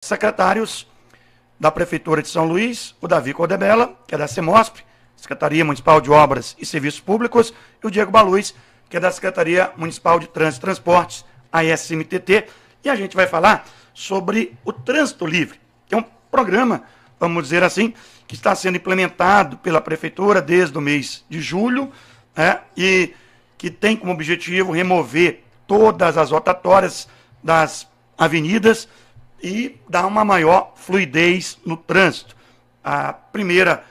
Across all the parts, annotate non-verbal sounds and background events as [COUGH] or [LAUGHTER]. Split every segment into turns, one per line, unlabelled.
secretários da Prefeitura de São Luís, o Davi Codebella, que é da CEMOSP, Secretaria Municipal de Obras e Serviços Públicos, e o Diego Baluz, que é da Secretaria Municipal de Trânsito e Transportes, a SMTT, e a gente vai falar sobre o trânsito livre, que é um programa, vamos dizer assim, que está sendo implementado pela Prefeitura desde o mês de julho, né, e que tem como objetivo remover todas as rotatórias das avenidas e dá uma maior fluidez no trânsito. A primeira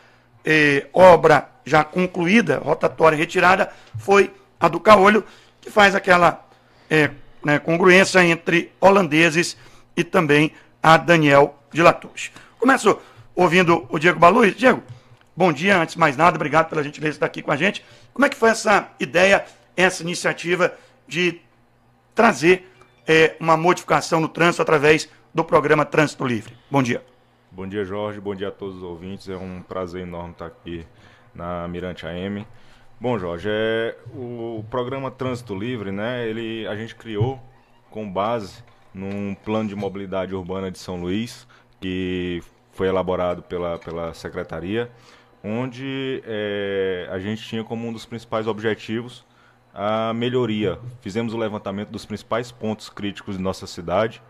eh, obra já concluída, rotatória retirada, foi a do Caolho, que faz aquela eh, né, congruência entre holandeses e também a Daniel de Latouche. Começo ouvindo o Diego Baluz. Diego, bom dia, antes de mais nada, obrigado pela gentileza de estar aqui com a gente. Como é que foi essa ideia, essa iniciativa de trazer eh, uma modificação no trânsito através do programa Trânsito Livre. Bom dia.
Bom dia, Jorge. Bom dia a todos os ouvintes. É um prazer enorme estar aqui na Mirante AM. Bom, Jorge, é, o programa Trânsito Livre, né? Ele a gente criou com base num plano de mobilidade urbana de São Luís que foi elaborado pela, pela secretaria, onde é, a gente tinha como um dos principais objetivos a melhoria. Fizemos o levantamento dos principais pontos críticos de nossa cidade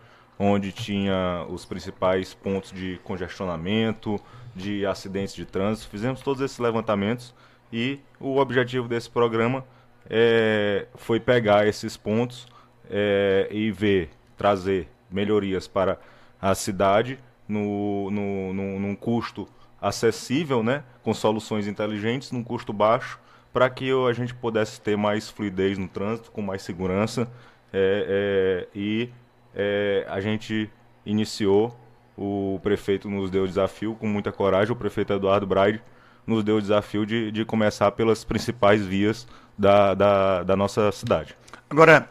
onde tinha os principais pontos de congestionamento, de acidentes de trânsito. Fizemos todos esses levantamentos e o objetivo desse programa é, foi pegar esses pontos é, e ver, trazer melhorias para a cidade no, no, no, num custo acessível, né, com soluções inteligentes, num custo baixo, para que a gente pudesse ter mais fluidez no trânsito, com mais segurança é, é e é, a gente iniciou, o prefeito nos deu o desafio, com muita coragem, o prefeito Eduardo Braide nos deu o desafio de, de começar pelas principais vias da, da, da nossa cidade.
Agora,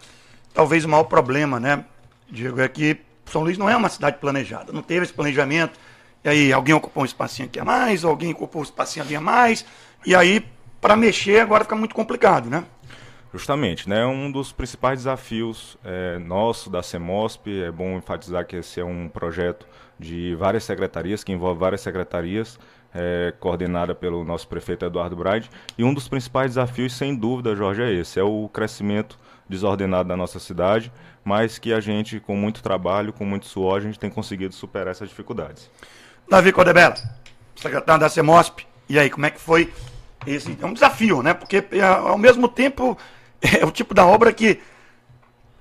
talvez o maior problema, né, Diego, é que São Luís não é uma cidade planejada, não teve esse planejamento, e aí alguém ocupou um espacinho aqui a mais, alguém ocupou um espacinho ali a mais,
e aí para mexer agora fica muito complicado, né? Justamente, né? É um dos principais desafios é, nosso da CEMOSP, é bom enfatizar que esse é um projeto de várias secretarias, que envolve várias secretarias, é, coordenada pelo nosso prefeito Eduardo Braide, e um dos principais desafios, sem dúvida, Jorge, é esse, é o crescimento desordenado da nossa cidade, mas que a gente, com muito trabalho, com muito suor, a gente tem conseguido superar essas dificuldades. Davi Codebella, secretário da CEMOSP, e aí, como é que foi
esse? É um desafio, né? Porque é, ao mesmo tempo é o tipo da obra que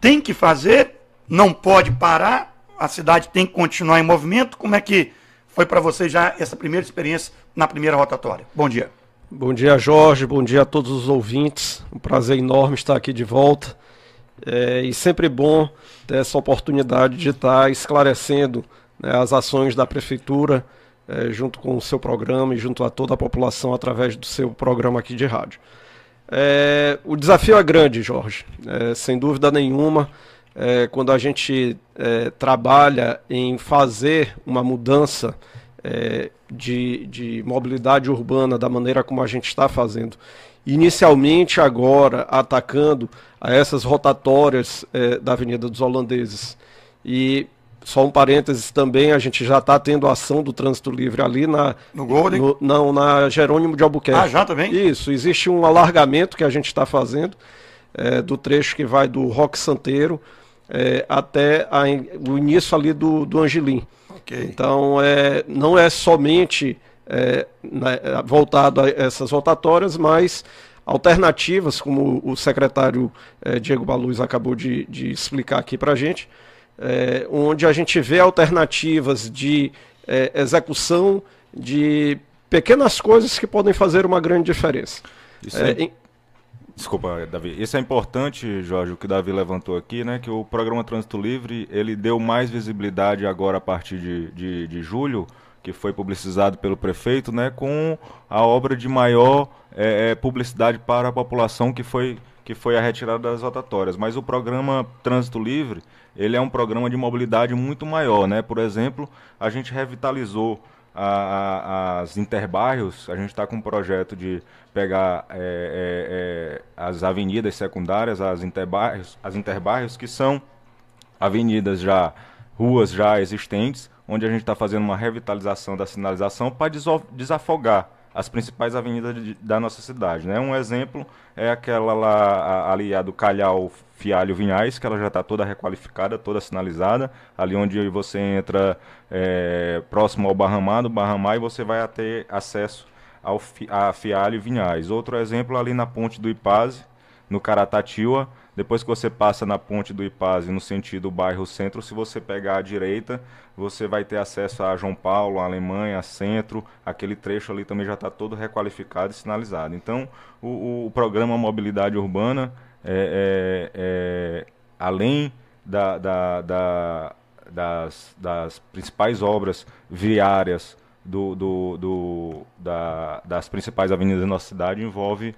tem que fazer, não pode parar, a cidade tem que continuar em movimento. Como é que foi para você já essa primeira experiência na primeira rotatória?
Bom dia. Bom dia, Jorge. Bom dia a todos os ouvintes. Um prazer enorme estar aqui de volta. É, e sempre é bom ter essa oportunidade de estar esclarecendo né, as ações da Prefeitura, é, junto com o seu programa e junto a toda a população através do seu programa aqui de rádio. É, o desafio é grande, Jorge, é, sem dúvida nenhuma. É, quando a gente é, trabalha em fazer uma mudança é, de, de mobilidade urbana da maneira como a gente está fazendo, inicialmente agora atacando a essas rotatórias é, da Avenida dos Holandeses. E só um parênteses também, a gente já está tendo ação do trânsito livre ali na. No Golden? No, não, na Jerônimo de Albuquerque. Ah, já também? Isso, existe um alargamento que a gente está fazendo é, do trecho que vai do Roque Santeiro é, até a, o início ali do, do Angelim. Ok. Então, é, não é somente é, né, voltado a essas rotatórias, mas alternativas, como o secretário é, Diego Baluz acabou de, de explicar aqui para a gente é, onde a gente vê alternativas de é, execução de pequenas coisas que podem fazer uma grande diferença.
Isso é, é- em... Desculpa, Davi. Isso é importante, Jorge, o que o Davi levantou aqui, né? Que o programa Trânsito Livre ele deu mais visibilidade agora a partir de, de, de julho, que foi publicizado pelo prefeito, né? Com a obra de maior é, é publicidade para a população que foi que foi a retirada das rotatórias. Mas o programa Trânsito Livre ele é um programa de mobilidade muito maior, né? Por exemplo, a gente revitalizou a, a, as interbairros, a gente está com um projeto de pegar é, é, é, as avenidas secundárias, as interbairros, as interbairros que são avenidas já, ruas já existentes, onde a gente está fazendo uma revitalização da sinalização para desafogar as principais avenidas de, da nossa cidade. Né? Um exemplo é aquela lá, ali a do Calhau Fialho Vinhais, que ela já está toda requalificada, toda sinalizada, ali onde você entra é, próximo ao Barramar, do Barramar, e você vai ter acesso ao, a Fialho Vinhais. Outro exemplo ali na ponte do Ipaze, no Caratatiua, depois que você passa na ponte do Ipaze, no sentido bairro centro, se você pegar à direita, você vai ter acesso a João Paulo, a Alemanha, a centro. Aquele trecho ali também já está todo requalificado e sinalizado. Então, o, o programa Mobilidade Urbana, é, é, é, além da, da, da, das, das principais obras viárias do, do, do, da, das principais avenidas da nossa cidade, envolve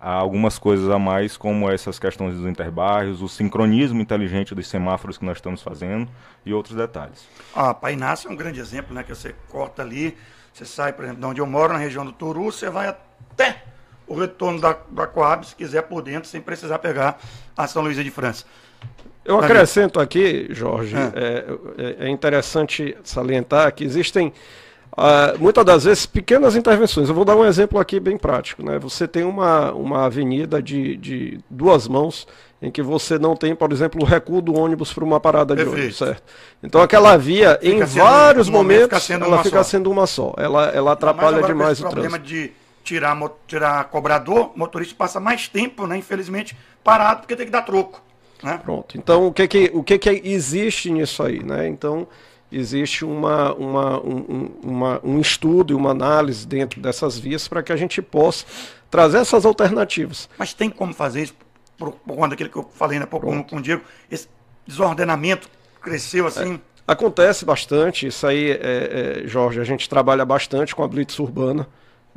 Há algumas coisas a mais, como essas questões dos interbairros, o sincronismo inteligente dos semáforos que nós estamos fazendo e outros detalhes. Ah, a Painácia
é um grande exemplo, né? Que você corta ali, você sai, por exemplo, de onde eu moro, na região do Turu, você vai até o retorno da, da Coab, se quiser, por dentro, sem precisar pegar a São Luís de França. Eu acrescento
aqui, Jorge, ah. é. É, é interessante salientar que existem Uh, muitas das vezes pequenas intervenções. Eu vou dar um exemplo aqui bem prático. Né? Você tem uma, uma avenida de, de duas mãos em que você não tem, por exemplo, o recuo do ônibus para uma parada Perfeito. de ônibus, certo? Então, então aquela via, fica em sendo, vários momentos, fica ela fica só. sendo uma só. Ela, ela atrapalha demais o trânsito.
De tirar, tirar cobrador, motorista passa mais tempo, né, infelizmente, parado porque tem que dar troco.
Né? Pronto. Então o que que, o que, que existe nisso aí? Né? Então existe uma, uma, um, uma, um estudo e uma análise dentro dessas vias para que a gente possa trazer essas alternativas. Mas tem como fazer isso, por, por conta daquele que eu falei na
né, pouco com, o Diego, esse desordenamento cresceu é, assim? É,
acontece bastante, isso aí, é, é, Jorge, a gente trabalha bastante com a blitz urbana.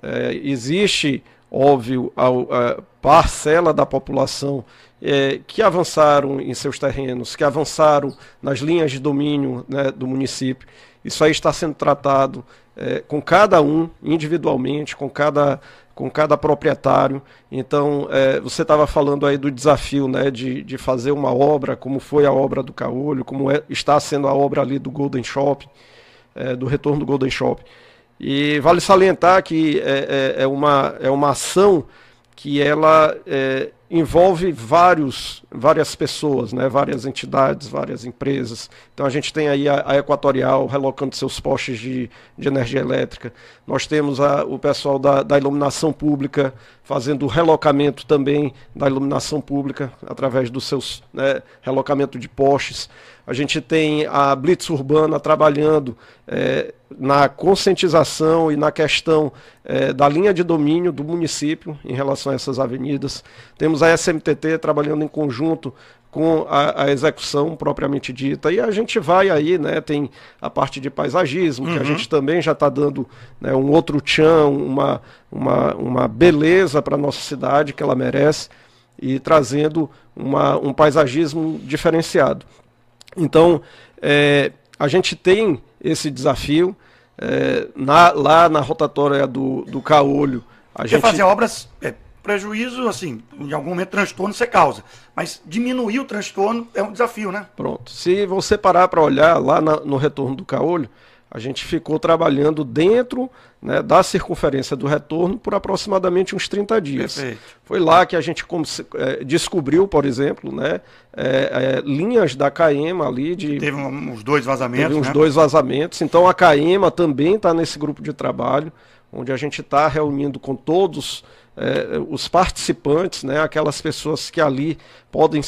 É, existe, óbvio, a, a parcela da população é, que avançaram em seus terrenos, que avançaram nas linhas de domínio né, do município. Isso aí está sendo tratado é, com cada um individualmente, com cada, com cada proprietário. Então, é, você estava falando aí do desafio né, de, de fazer uma obra, como foi a obra do Caolho, como é, está sendo a obra ali do Golden Shop, é, do retorno do Golden Shop. E vale salientar que é, é, é uma, é uma ação que ela envolve vários, várias pessoas, né? várias entidades, várias empresas. Então a gente tem aí a, a Equatorial relocando seus postes de, de energia elétrica. Nós temos a, o pessoal da, da, iluminação pública fazendo o relocamento também da iluminação pública através dos seus né, relocamento de postes a gente tem a Blitz Urbana trabalhando é, na conscientização e na questão é, da linha de domínio do município em relação a essas avenidas. Temos a SMTT trabalhando em conjunto com a, a, execução propriamente dita. E a gente vai aí, né? Tem a parte de paisagismo, uhum. que a uhum. gente também já está dando né, um outro tchan, uma, uma, uma beleza para a nossa cidade que ela merece e trazendo uma, um paisagismo diferenciado. Então, é, a gente tem esse desafio. É, na, lá na rotatória do, do Caolho. A gente... fazer obras, é, prejuízo, assim, em algum momento transtorno você causa. Mas diminuir
o transtorno é um desafio, né?
Pronto. Se você parar para olhar lá na, no retorno do Caolho, a gente ficou trabalhando dentro né, da circunferência do retorno por aproximadamente uns 30 dias. Perfeito. Foi lá que a gente eh, descobriu, por exemplo, né, é, é, linhas da Caema ali de. Teve uns dois vazamentos. Teve uns né? dois vazamentos. Então a Caema também está nesse grupo de trabalho, onde a gente está reunindo com todos é, os participantes, né, aquelas pessoas que ali podem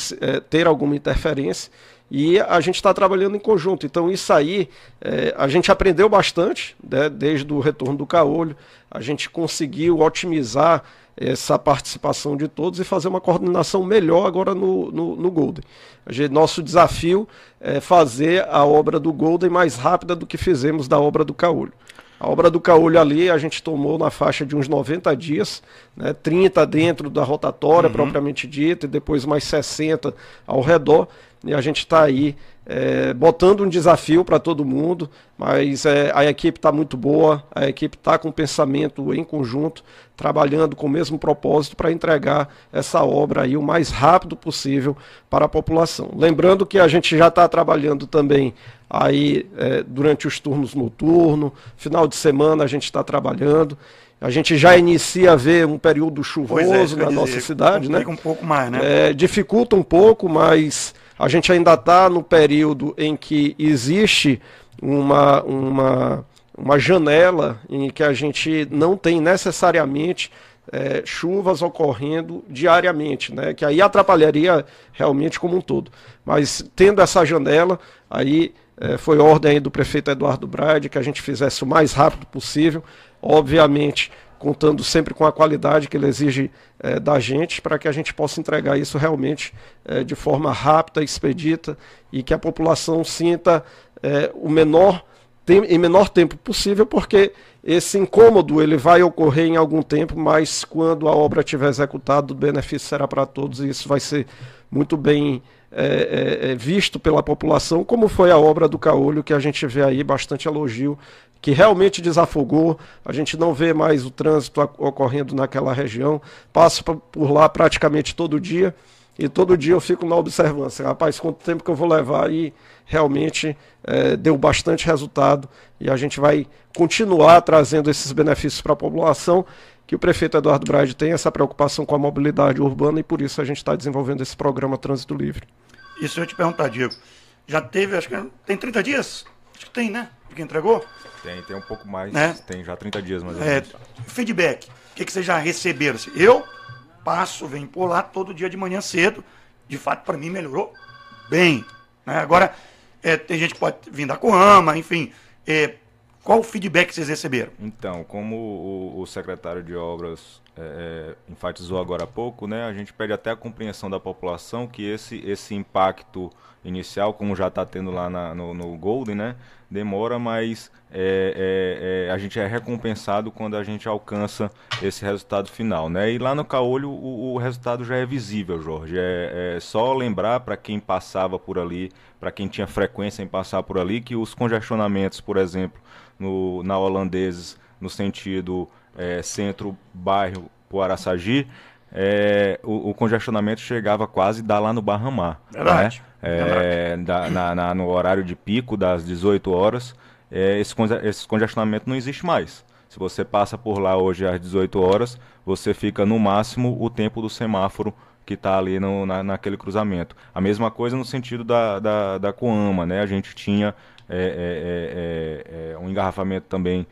ter alguma interferência e a gente está trabalhando em conjunto. Então, isso aí, é, a gente aprendeu bastante, né, desde o retorno do Caolho, a gente conseguiu otimizar essa participação de todos e fazer uma coordenação melhor agora no, no, no Golden. Gente, nosso desafio é fazer a obra do Golden mais rápida do que fizemos da obra do Caolho. A obra do Caolho ali a gente tomou na faixa de uns 90 dias, né, 30 dentro da rotatória uhum. propriamente dita e depois mais 60 ao redor e a gente está aí é, botando um desafio para todo mundo, mas é, a equipe está muito boa, a equipe está com pensamento em conjunto, trabalhando com o mesmo propósito para entregar essa obra aí o mais rápido possível para a população. Lembrando que a gente já está trabalhando também aí é, durante os turnos noturno, final de semana a gente está trabalhando. A gente já inicia a ver um período é, chuvoso é, na dizer, nossa cidade, né? um pouco mais, né? É, dificulta um pouco, mas a gente ainda está no período em que existe uma, uma, uma janela em que a gente não tem necessariamente é, chuvas ocorrendo diariamente, né? que aí atrapalharia realmente como um todo. Mas tendo essa janela, aí é, foi ordem aí do prefeito Eduardo Braide que a gente fizesse o mais rápido possível. Obviamente, contando sempre com a qualidade que ele exige é, da gente, para que a gente possa entregar isso realmente é, de forma rápida, expedita e que a população sinta é, o menor em menor tempo possível, porque esse incômodo ele vai ocorrer em algum tempo, mas quando a obra estiver executada, o benefício será para todos e isso vai ser muito bem é, é, é, visto pela população, como foi a obra do Caolho, que a gente vê aí bastante elogio que realmente desafogou. A gente não vê mais o trânsito ocorrendo naquela região. Passo por lá praticamente todo dia. E todo dia eu fico na observância, rapaz, quanto tempo que eu vou levar? E realmente é, deu bastante resultado. E a gente vai continuar trazendo esses benefícios para a população. Que o prefeito Eduardo Braide tem essa preocupação com a mobilidade urbana e por isso a gente está desenvolvendo esse programa Trânsito Livre.
E se eu te perguntar, Diego, já teve, acho que tem 30 dias Acho que tem, né? Porque entregou? Tem, tem um pouco mais. Né?
Tem já 30 dias mais ou é,
menos. feedback. O que, que vocês já receberam? Assim, eu passo, venho por lá todo dia de manhã cedo. De fato, para mim, melhorou bem. Né? Agora, é, tem gente que pode vir da Coama, enfim.
É, qual o feedback que vocês receberam? Então, como o, o secretário de Obras é, é enfatizou agora há pouco, né, a gente pede até a compreensão da população que esse, esse impacto inicial, como já está tendo lá na, no, no, Golden, né? Demora, mas é, é, é, a gente é recompensado quando a gente alcança esse resultado final, né? E lá no Caolho o, o resultado já é visível, Jorge. É, é só lembrar para quem passava por ali, para quem tinha frequência em passar por ali, que os congestionamentos, por exemplo, no, na Holandeses, no sentido é, centro-bairro Araçagi é, o, o, congestionamento chegava quase dar lá no Barramar. Né? Verdade. Né? É, da, na, na, no horário de pico, das 18 horas, é, esse, esse congestionamento não existe mais. Se você passa por lá hoje às 18 horas, você fica no máximo o tempo do semáforo que está ali no, na, naquele cruzamento. A mesma coisa no sentido da, da, da Coama, né? A gente tinha é, é, é, é, é um engarrafamento também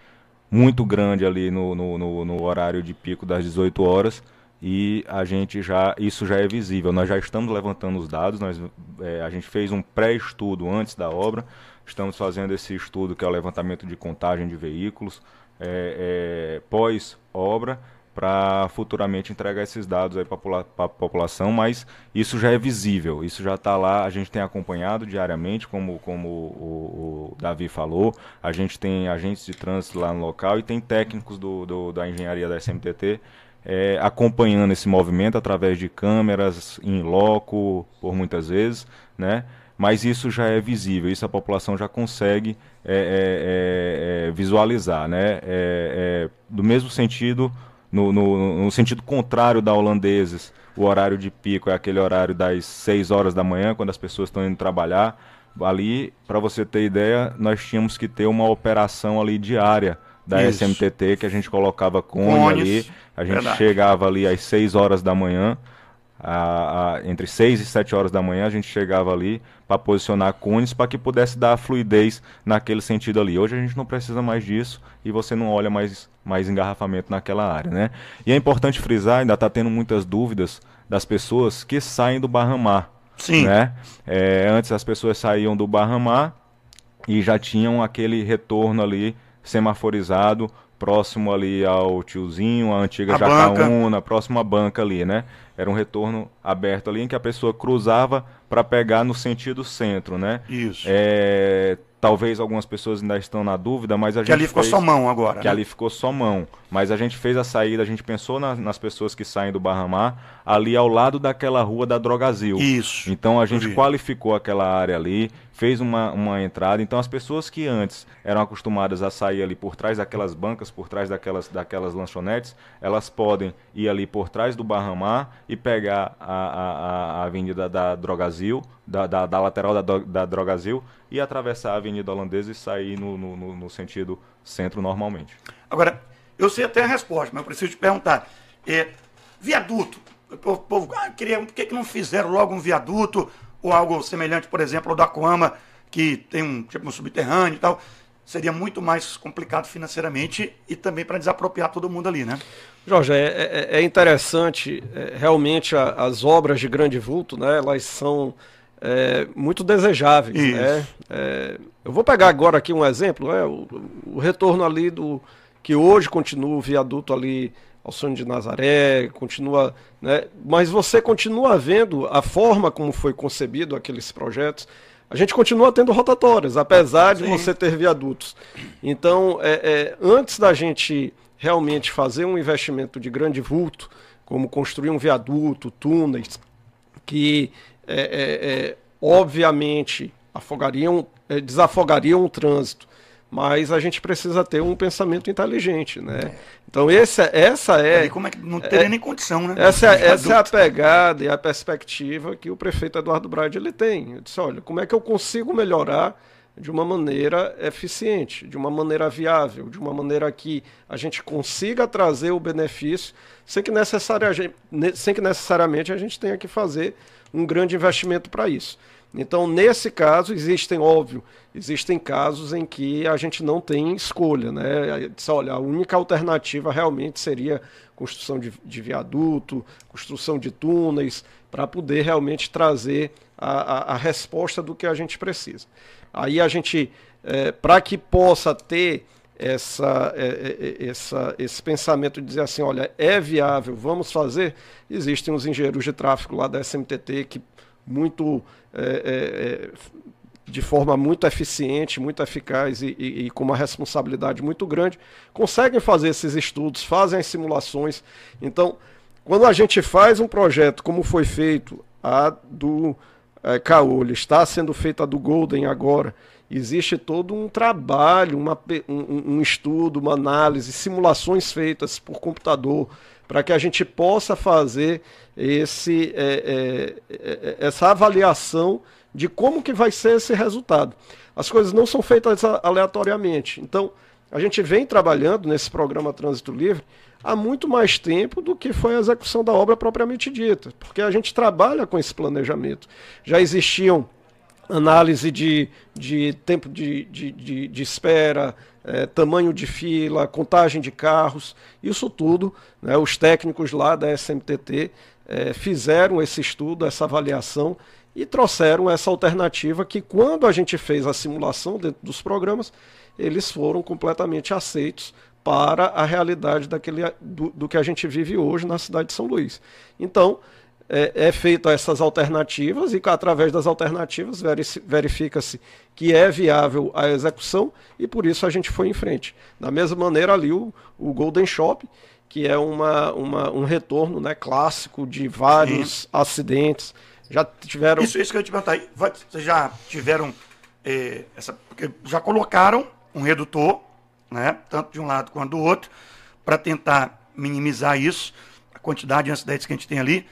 muito grande ali no, no, no, no horário de pico das 18 horas e a gente já isso já é visível. Nós já estamos levantando os dados, nós, é, a gente fez um pré-estudo antes da obra, estamos fazendo esse estudo que é o levantamento de contagem de veículos é, é, pós obra para futuramente entregar esses dados aí para a população, mas isso já é visível, isso já está lá, a gente tem acompanhado diariamente, como, como o, o, Davi falou, a gente tem agentes de trânsito lá no local e tem técnicos do, do da engenharia da SMTT é, acompanhando esse movimento através de câmeras, em loco, por muitas vezes, né? Mas isso já é visível, isso a população já consegue é, é, é, é visualizar, né? É, do mesmo sentido, no, no, no, sentido contrário da holandeses, o horário de pico é aquele horário das 6 horas da manhã, quando as pessoas estão indo trabalhar. Ali, para você ter ideia, nós tínhamos que ter uma operação ali diária, da Isso. SMTT, que a gente colocava cone Cones, ali, a gente verdade. chegava ali às 6 horas da manhã, a, a, entre 6 e 7 horas da manhã a gente chegava ali para posicionar cones para que pudesse dar fluidez naquele sentido ali. Hoje a gente não precisa mais disso e você não olha mais, mais engarrafamento naquela área. Né? E é importante frisar, ainda está tendo muitas dúvidas das pessoas que saem do Barramar. Sim. Né? É, antes as pessoas saíam do Barramar e já tinham aquele retorno ali semaforizado próximo ali ao tiozinho, a antiga a Jacaúna, banca. próxima banca ali, né? Era um retorno aberto ali em que a pessoa cruzava para pegar no sentido centro, né? Isso. É, Talvez algumas pessoas ainda estão na dúvida, mas a que gente. Que ali ficou fez... só mão agora. Que né? ali ficou só mão. Mas a gente fez a saída, a gente pensou na, nas pessoas que saem do Barramar, ali ao lado daquela rua da Drogazil. Isso. Então a gente qualificou aquela área ali, fez uma, uma entrada. Então as pessoas que antes eram acostumadas a sair ali por trás daquelas bancas, por trás daquelas, daquelas lanchonetes, elas podem ir ali por trás do Barramar e pegar a, a, a avenida da Drogazil da, da, da lateral da, da Drogazil e atravessar a Avenida Holandesa e sair no, no, no sentido centro normalmente. Agora, eu sei até a resposta, mas eu preciso te perguntar.
É, viaduto. O povo, ah, queria, por que, que não fizeram logo um viaduto ou algo semelhante, por exemplo, ao da Coama, que tem um tipo um subterrâneo e tal? Seria muito mais complicado financeiramente e também para desapropriar todo mundo ali, né?
Jorge, é, é, é interessante, é, realmente a, as obras de grande vulto, né? Elas são é, muito desejáveis. Né? É, eu vou pegar agora aqui um exemplo, né? o, o, retorno ali do que hoje continua o viaduto ali ao sonho de Nazaré, continua, né? mas você continua vendo a forma como foi concebido aqueles projetos. A gente continua tendo rotatórias, apesar de Sim. você ter viadutos. Então, é, é, antes da gente realmente fazer um investimento de grande vulto, como construir um viaduto, túneis, que é, é, é, obviamente, afogariam, é, desafogariam o trânsito. Mas a gente precisa ter um pensamento inteligente, né? É. Então essa, essa é, como é que não teria nem condição, né? Essa, essa é a pegada e a perspectiva que o prefeito Eduardo Braide ele tem. Ele disse, olha, como é que eu consigo melhorar de uma maneira eficiente, de uma maneira viável, de uma maneira que a gente consiga trazer o benefício sem que, necessariamente, sem que necessariamente a gente tenha que fazer um grande investimento para isso. Então, nesse caso, existem, óbvio, existem casos em que a gente não tem escolha, né? Olha, a única alternativa realmente seria construção de, de viaduto, construção de túneis, para poder realmente trazer a, a, a resposta do que a gente precisa. Aí a gente, é, para que possa ter essa, é, é, é, essa, esse pensamento de dizer assim, olha, é viável, vamos fazer, existem os engenheiros de tráfego lá da SMTT que muito é, é, de forma muito eficiente, muito eficaz e, e, e, com uma responsabilidade muito grande, conseguem fazer esses estudos, fazem as simulações. Então, quando a gente faz um projeto como foi feito a do é, caolho, está sendo feita a do Golden agora. Existe todo um trabalho, uma, um, um estudo, uma análise, simulações feitas por computador para que a gente possa fazer esse, é é, é, é, essa avaliação de como que vai ser esse resultado. As coisas não são feitas aleatoriamente. Então, a gente vem trabalhando nesse programa Trânsito Livre há muito mais tempo do que foi a execução da obra propriamente dita, porque a gente trabalha com esse planejamento. Já existiam análise de, de tempo de, de, de, de espera, é, tamanho de fila, contagem de carros, isso tudo, né, os técnicos lá da SMTT é, fizeram esse estudo, essa avaliação e trouxeram essa alternativa que quando a gente fez a simulação dentro dos programas, eles foram completamente aceitos para a realidade daquele, do, do, que a gente vive hoje na cidade de São Luís. Então, é, é feito essas alternativas e através das alternativas verifica-se que é viável a execução e por isso a gente foi em frente. Da mesma maneira ali o, o Golden Shop, que é uma, uma, um retorno né, clássico de vários Sim. acidentes. Já tiveram... Isso, isso que eu te
perguntar, vocês já tiveram é,
essa... já colocaram um
redutor né, tanto de um lado quanto do outro, para tentar minimizar isso, a quantidade de acidentes que a gente tem ali.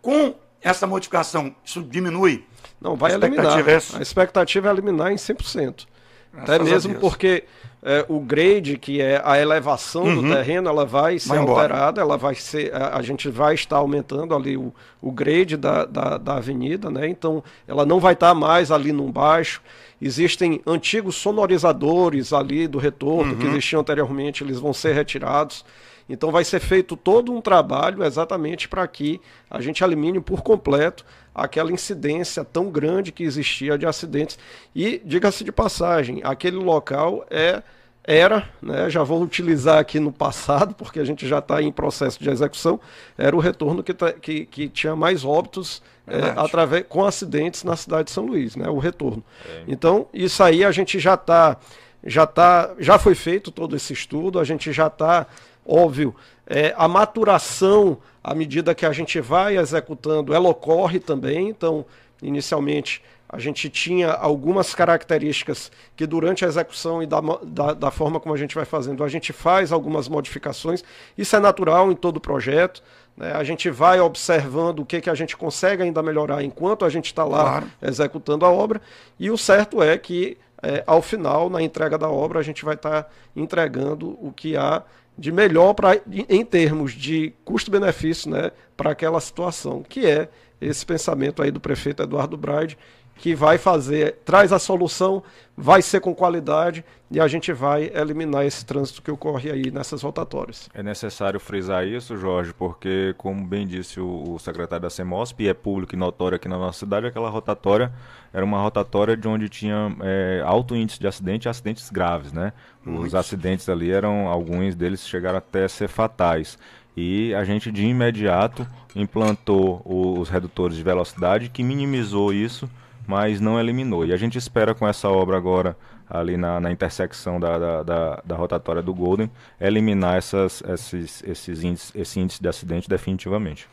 Com essa modificação, isso diminui?
Não, vai a eliminar. É a expectativa é eliminar em 100%. Graças Até mesmo porque é, o grade, que é a elevação uhum. do terreno, ela vai ser vai alterada, ela vai ser, a, a, gente vai estar aumentando ali o, o grade da, da, da avenida, né? Então ela não vai estar tá mais ali no baixo. Existem antigos sonorizadores ali do retorno uhum. que existiam anteriormente, eles vão ser retirados. Então vai ser feito todo um trabalho exatamente para que a gente elimine por completo aquela incidência tão grande que existia de acidentes. E diga-se de passagem, aquele local é era, né, já vou utilizar aqui no passado, porque a gente já está em processo de execução, era o retorno que, tá, que, que tinha mais óbitos é, é através com acidentes na cidade de São Luís, né, o retorno. É. Então, isso aí a gente já está já tá, já foi feito todo esse estudo, a gente já está óbvio, é, a maturação, à medida que a gente vai executando, ela ocorre também. Então, inicialmente, a gente tinha algumas características que, durante a execução e da, da, da forma como a gente vai fazendo, a gente faz algumas modificações. Isso é natural em todo projeto. Né? A gente vai observando o que, que a gente consegue ainda melhorar enquanto a gente está lá claro. executando a obra. E o certo é que é, ao final, na entrega da obra, a gente vai estar tá entregando o que há de melhor pra, em termos de custo-benefício né, para aquela situação, que é esse pensamento aí do prefeito Eduardo Braide, que vai fazer, traz a solução, vai ser com qualidade e a gente vai eliminar esse trânsito que ocorre aí nessas rotatórias.
É necessário frisar isso, Jorge, porque, como bem disse o, o secretário da CEMOSP, e é público e notório aqui na nossa cidade, aquela rotatória era uma rotatória de onde tinha é, alto índice de acidente e acidentes graves, né? Os acidentes ali eram, alguns deles chegaram até a ser fatais. E a gente de imediato implantou os redutores de velocidade que minimizou isso mas não eliminou. E a gente espera com essa obra agora, ali na, na intersecção da, da, da, da, rotatória do Golden, eliminar essas, esses, esses índices, esse índice de acidente definitivamente.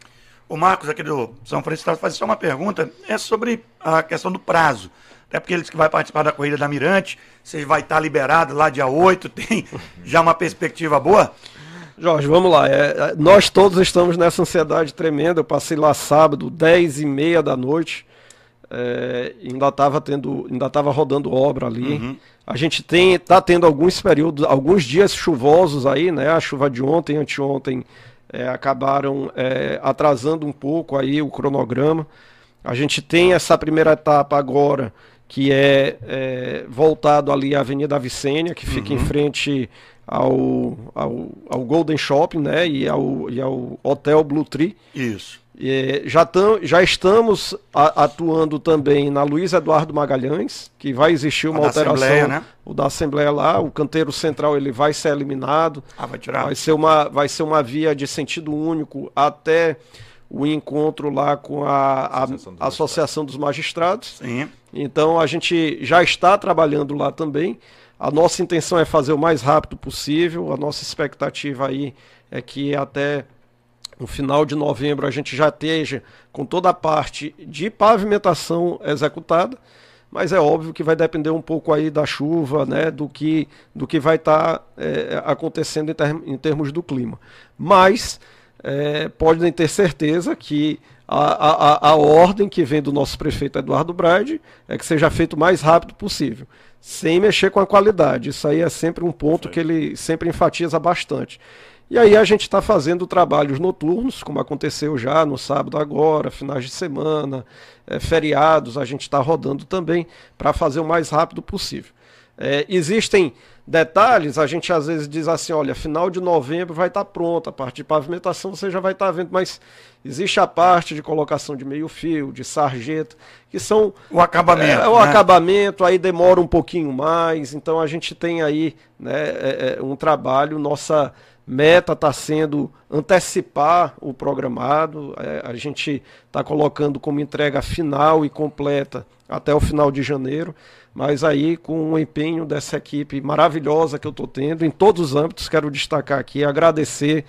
O Marcos, aqui do São Francisco, tá, faz só uma pergunta, é sobre a questão do prazo. Até porque eles que vai participar da corrida da Mirante, você vai estar tá liberado lá dia
8, [LAUGHS] tem já uma perspectiva boa? Jorge, vamos lá. É, é, nós todos estamos nessa ansiedade tremenda. Eu passei lá sábado, 10 e meia da noite é, ainda estava tendo, ainda estava rodando obra ali. Uhum. A gente tem, está tendo alguns períodos, alguns dias chuvosos aí, né? A chuva de ontem, anteontem, é, acabaram é, atrasando um pouco aí o cronograma. A gente tem essa primeira etapa agora que é, é voltado ali à Avenida Vicênia, que fica uhum. em frente ao, ao, ao, Golden Shopping, né? E ao, e ao Hotel Blue Tree. Isso. É, já, tam, já estamos a, atuando também na Luiz Eduardo Magalhães, que vai existir uma alteração. Assembleia, né? O da Assembleia lá, o canteiro central ele vai ser eliminado. Ah, vai tirar. Vai ser uma, vai ser uma via de sentido único até o encontro lá com a, a Associação, dos, Associação Magistrados. dos Magistrados. Sim. Então a gente já está trabalhando lá também. A nossa intenção é fazer o mais rápido possível. A nossa expectativa aí é que até no final de novembro a gente já esteja com toda a parte de pavimentação executada, mas é óbvio que vai depender um pouco aí da chuva, né, do que, do que vai estar tá, é, acontecendo em, em, termos do clima. Mas é, podem ter certeza que a, a, a ordem que vem do nosso prefeito Eduardo Brade é que seja feito o mais rápido possível, sem mexer com a qualidade. Isso aí é sempre um ponto que ele sempre enfatiza bastante. E aí a gente está fazendo trabalhos noturnos, como aconteceu já no sábado agora, finais de semana, é, feriados, a gente está rodando também para fazer o mais rápido possível. É, existem detalhes, a gente às vezes diz assim, olha, final de novembro vai estar tá pronta, a parte de pavimentação você já vai estar tá vendo, mas existe a parte de colocação de meio fio, de sarjeta, que são... O acabamento. É, o né? acabamento, aí demora um pouquinho mais, então a gente tem aí né, é, é, um trabalho, nossa meta está sendo antecipar o programado. É, a gente está colocando como entrega final e completa até o final de janeiro. Mas aí, com o empenho dessa equipe maravilhosa que eu estou tendo, em todos os âmbitos, quero destacar aqui, agradecer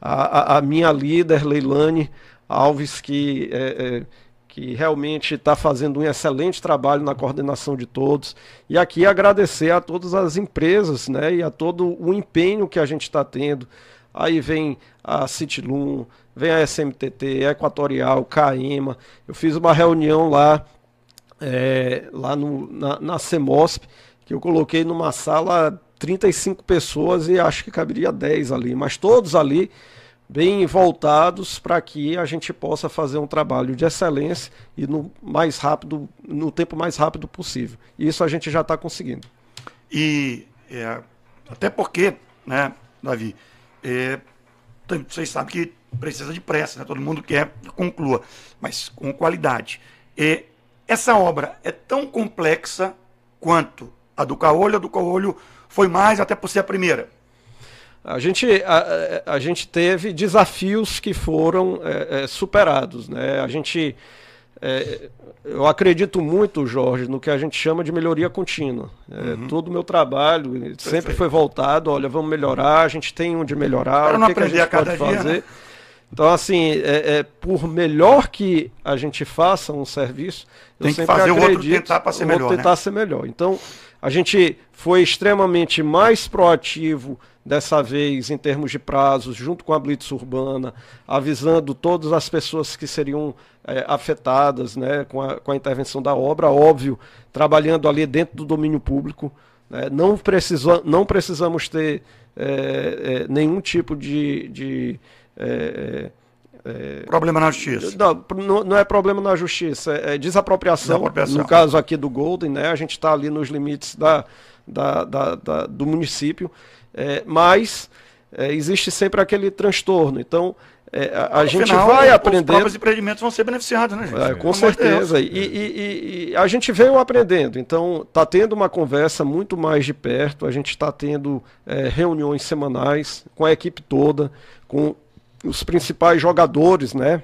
a, a, a minha líder, Leilane Alves, que é, é, que realmente está fazendo um excelente trabalho na coordenação de todos. E aqui agradecer a todas as empresas né, e a todo o empenho que a gente está tendo. Aí vem a Citilum, vem a SMTT, Equatorial, CAEMA. Eu fiz uma reunião lá, é, lá no, na, na CEMOSP, que eu coloquei numa sala 35 pessoas e acho que caberia 10 ali, mas todos ali bem voltados para que a gente possa fazer um trabalho de excelência e no mais rápido, no tempo mais rápido possível. E isso a gente já está conseguindo. E é, até porque, né, Davi, é, vocês sabem que
precisa de pressa, né? todo mundo quer que conclua, mas com qualidade. E essa obra é tão complexa quanto a do Caolho, a do Caolho foi mais
até por ser a primeira. A gente, a, a gente teve desafios que foram é, é, superados. Né? A gente, é, eu acredito muito, Jorge, no que a gente chama de melhoria contínua. É, uhum. Todo o meu trabalho Perfeito. sempre foi voltado, olha, vamos melhorar, a gente tem onde melhorar, o que, que, a gente a pode dia, né? fazer. Né? Então, assim, é, é, por melhor que a gente faça um serviço, Tem eu sempre fazer acredito, o outro tentar para ser melhor. Né? tentar né? ser melhor. Então, a gente foi extremamente mais proativo dessa vez em termos de prazos, junto com a Blitz Urbana, avisando todas as pessoas que seriam é, afetadas né, com, a, com a intervenção da obra, óbvio, trabalhando ali dentro do domínio público. Né, não, precisa, não precisamos ter é, é, nenhum tipo de. de problema na justiça. Não, não é problema na justiça, é, é desapropriação, desapropriação. No caso aqui do Golden, né, a gente está ali nos limites da, da, da, da do município. É, mas é, existe sempre aquele transtorno. Então, é, a, a gente final, vai aprender. Os próprios
empreendimentos vão ser beneficiados, né, gente? É, com certeza. E,
e, e, a gente veio aprendendo. Então, está tendo uma conversa muito mais de perto, a gente está tendo é, reuniões semanais com a equipe toda, com os principais jogadores, né?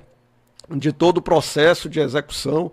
De todo o processo de execução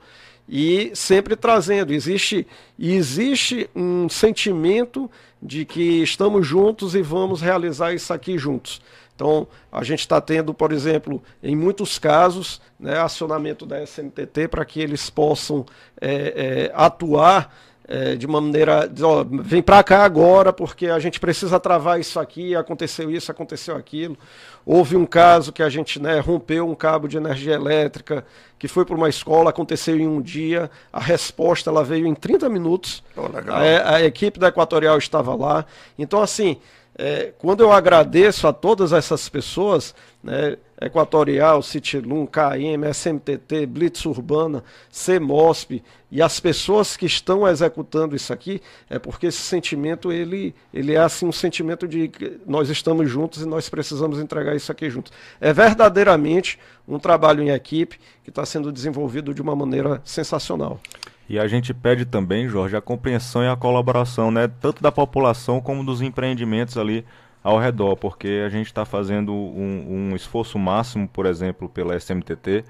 e sempre trazendo. Existe, existe um sentimento de que estamos juntos e vamos realizar isso aqui juntos. Então, a gente está tendo, por exemplo, em muitos casos, né, acionamento da SMTT para que eles possam é, é, atuar é, de uma maneira, ó, vem para cá agora porque a gente precisa travar isso aqui, aconteceu isso, aconteceu aquilo. Houve um caso que a gente né, rompeu um cabo de energia elétrica que foi para uma escola, aconteceu em um dia, a resposta ela veio em 30 minutos. Oh, a, é, a, equipe da Equatorial estava lá. Então, assim, é, quando eu agradeço a todas essas pessoas, né, Equatorial, Citilum, KM, SMTT, Blitz Urbana, CEMOSP e as pessoas que estão executando isso aqui, é porque esse sentimento ele, ele é assim um sentimento de nós estamos juntos e nós precisamos entregar isso aqui juntos. É verdadeiramente um trabalho em equipe que está sendo desenvolvido de uma maneira sensacional.
E a gente pede também, Jorge, a compreensão e a colaboração, né, tanto da população como dos empreendimentos ali ao redor, porque a gente está fazendo um, um, esforço máximo, por exemplo, pela SMTT,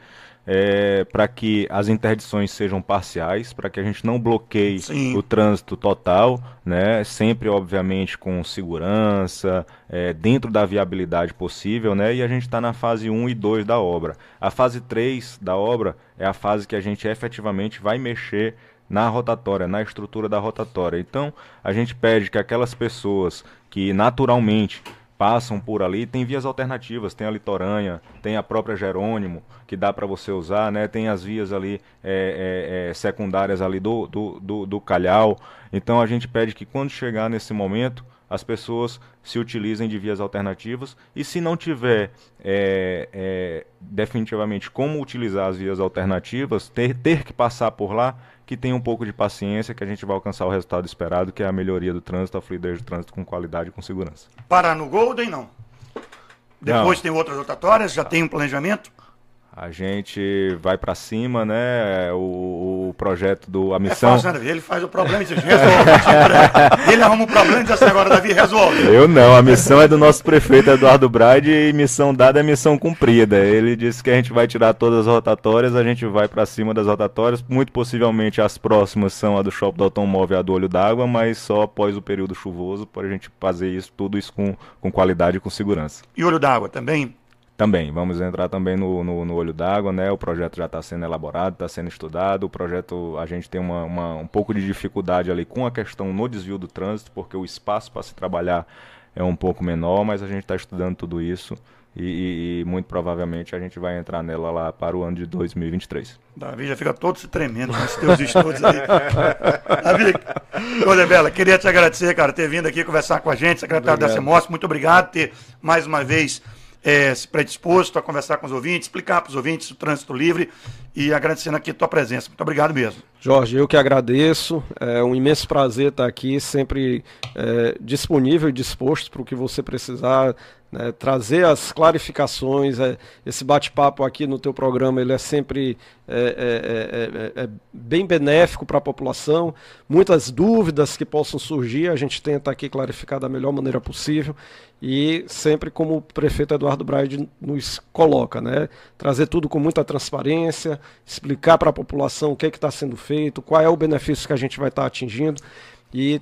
é, para que as interdições sejam parciais, para que a gente não bloqueie Sim. o trânsito total, né? sempre, obviamente, com segurança, é, dentro da viabilidade possível, né? e a gente está na fase 1 e 2 da obra. A fase 3 da obra é a fase que a gente efetivamente vai mexer na rotatória, na estrutura da rotatória. Então, a gente pede que aquelas pessoas que naturalmente passam por ali, tem vias alternativas, tem a Litoranha, tem a própria Jerônimo, que dá para você usar, né? tem as vias ali é, é, é, secundárias ali do, do, do, do Calhau. Então a gente pede que quando chegar nesse momento, as pessoas se utilizem de vias alternativas e se não tiver é, é, definitivamente como utilizar as vias alternativas, ter, ter que passar por lá, que tenha um pouco de paciência, que a gente vai alcançar o resultado esperado, que é a melhoria do trânsito, a fluidez do trânsito com qualidade e com segurança.
Parar no Golden, não. Depois não. tem outras rotatórias, já tem um
planejamento? A gente vai para cima, né? O, o, projeto do a missão. É fácil, Ele faz o problema e diz, resolve. ele arruma o problema e diz assim, agora Davi resolve. Eu não. A missão é do nosso prefeito Eduardo Braide e missão dada é missão cumprida. Ele disse que a gente vai tirar todas as rotatórias, a gente vai para cima das rotatórias. Muito possivelmente as próximas são a do Shopping do Automóvel e a do Olho d'Água, mas só após o período chuvoso para a gente fazer isso tudo isso com, com qualidade e com segurança. E Olho d'Água também também, vamos entrar também no, no, no olho d'água, né? O projeto já está sendo elaborado, está sendo estudado. O projeto, a gente tem uma, uma, um pouco de dificuldade ali com a questão no desvio do trânsito, porque o espaço para se trabalhar é um pouco menor, mas a gente está estudando tudo isso. E, e, e, muito provavelmente a gente vai entrar nela lá para o ano de 2023.
Davi já fica todo se tremendo com esses teus estudos aí. [LAUGHS] Davi, olha, Bela, queria te agradecer, cara, ter vindo aqui conversar com a gente, secretário obrigado. da CEMOS, muito obrigado por ter mais uma vez é, predisposto a conversar com os ouvintes, explicar para os ouvintes o trânsito livre e agradecendo aqui a tua presença. Muito obrigado mesmo.
Jorge, eu que agradeço. É um imenso prazer estar aqui, sempre é, disponível e disposto para o que você precisar né, trazer as clarificações. É, esse bate-papo aqui no teu programa ele é sempre é, é, é, é, é bem benéfico para a população. Muitas dúvidas que possam surgir, a gente tenta aqui clarificar da melhor maneira possível. E sempre como o prefeito Eduardo Braide nos coloca, né? trazer tudo com muita transparência, explicar para a população o que está sendo feito, qual é o benefício que a gente vai estar tá atingindo. E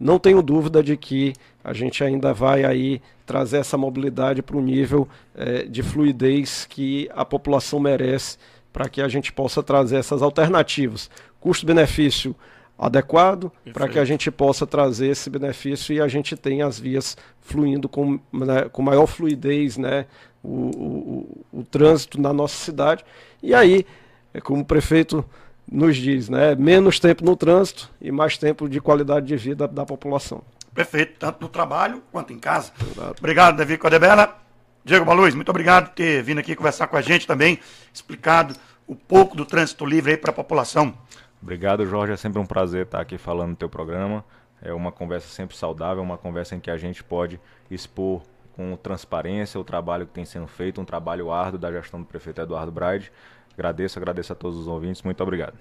não tenho dúvida de que a gente ainda vai aí trazer essa mobilidade para o nível é, de fluidez que a população merece para que a gente possa trazer essas alternativas. Custo-benefício adequado para que a gente possa trazer esse benefício e a gente tenha as vias fluindo com, né, com maior fluidez né, o, o, o, trânsito na nossa cidade. E aí, é como o prefeito nos diz, né, menos tempo no trânsito e mais tempo de qualidade de vida da população prefeito, tanto no trabalho quanto em casa. Obrigado,
obrigado Davi Codebella. Diego Baluz, muito obrigado por ter vindo aqui
conversar com a gente também, explicado o um pouco do trânsito livre aí para a população. Obrigado, Jorge. É sempre um prazer estar aqui falando no teu programa. É uma conversa sempre saudável, uma conversa em que a gente pode expor com transparência o trabalho que tem sendo feito, um trabalho árduo da gestão do prefeito Eduardo Braide. Agradeço, agradeço a todos os ouvintes. Muito obrigado.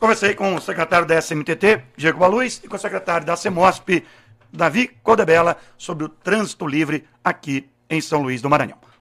Conversei com o secretário
da SMTT,
Diego Baluz, e com o secretário da CEMOSP, Davi Codebella
sobre o trânsito livre aqui em São Luís do Maranhão.